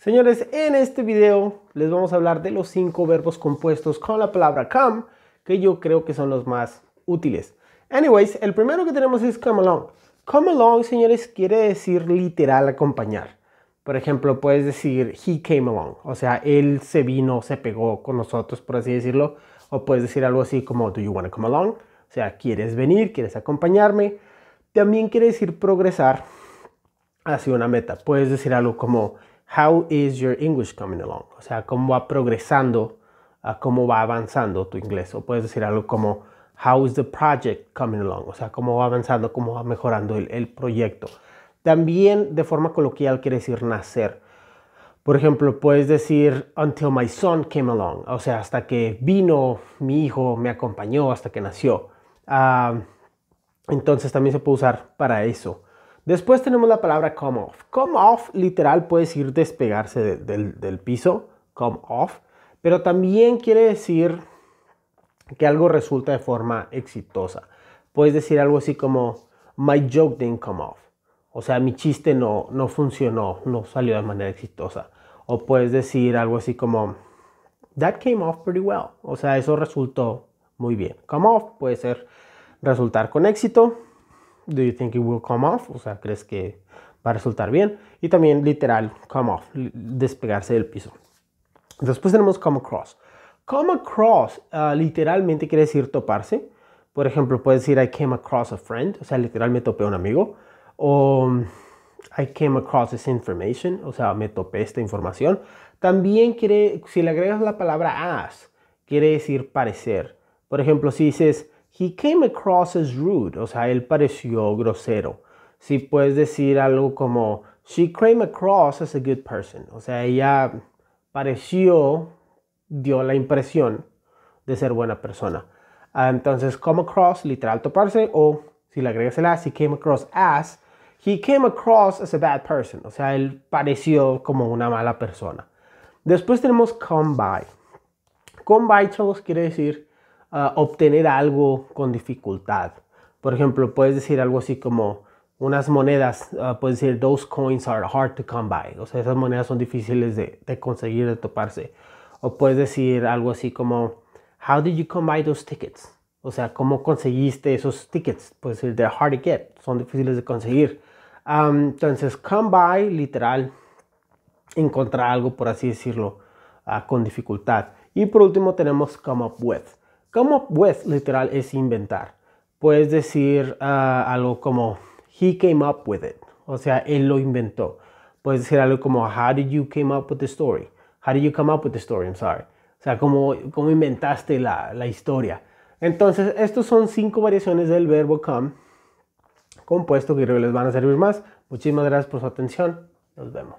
Señores, en este video les vamos a hablar de los cinco verbos compuestos con la palabra come, que yo creo que son los más útiles. Anyways, el primero que tenemos es come along. Come along, señores, quiere decir literal acompañar. Por ejemplo, puedes decir he came along, o sea, él se vino, se pegó con nosotros, por así decirlo. O puedes decir algo así como do you want to come along? O sea, ¿quieres venir? ¿Quieres acompañarme? También quiere decir progresar hacia una meta. Puedes decir algo como How is your English coming along? O sea, cómo va progresando, ah, cómo va avanzando tu inglés. O puedes decir algo como How is the project coming along? O sea, cómo va avanzando, cómo va mejorando el, el proyecto. También de forma coloquial quiere decir nacer. Por ejemplo, puedes decir until my son came along, o sea, hasta que vino mi hijo, me acompañó, hasta que nació. Ah, entonces también se puede usar para eso. Después tenemos la palabra come off. Come off literal puede decir despegarse del piso, come off, pero también quiere decir que algo resulta de forma exitosa. Puedes decir algo así como, my joke didn't come off. O sea, mi chiste no, no funcionó, no salió de manera exitosa. O puedes decir algo así como, that came off pretty well. O sea, eso resultó muy bien. Come off puede ser resultar con éxito Do you think it will come off? O sea, ¿crees que va a resultar bien? Y también literal, come off, despegarse del piso. Después tenemos come across. Come across ah, literalmente quiere decir toparse. Por ejemplo, puedes decir I came across a friend, o sea, literal me topé a un amigo. O I came across this information, o sea, me topé esta información. También quiere, si le agregas la palabra as, quiere decir parecer. Por ejemplo, si dices He came across as rude, o sea, él pareció grosero. Si puedes decir algo como, she came across as a good person, o sea, ella pareció, dio la impresión de ser buena persona. Ah, entonces, come across, literal toparse, o si le agregas el as, he came across as, he came across as a bad person, o sea, él pareció como una mala persona. Después tenemos come by. Come by, chavos, quiere decir obtener algo con dificultad. Por ejemplo, puedes decir algo así como unas monedas, ah, puedes decir, those coins are hard to come by. O sea, esas monedas son difíciles de, conseguir, de toparse. O puedes decir algo así como, how did you come by those tickets? O sea, ¿cómo conseguiste esos tickets? Puedes decir, they're hard to get, son difíciles de conseguir. entonces, come by, literal, encontrar algo, por así decirlo, ah, con dificultad. Y por último tenemos come up with. Come up with literal es inventar. Puedes decir ah, algo como he came up with it. O sea, él lo inventó. Puedes decir algo como how did you came up with the story? How did you come up with the story? I'm sorry. O sea, cómo, cómo inventaste la, la historia. Entonces, estos son cinco variaciones del verbo come compuesto que creo que les van a servir más. Muchísimas gracias por su atención. Nos vemos.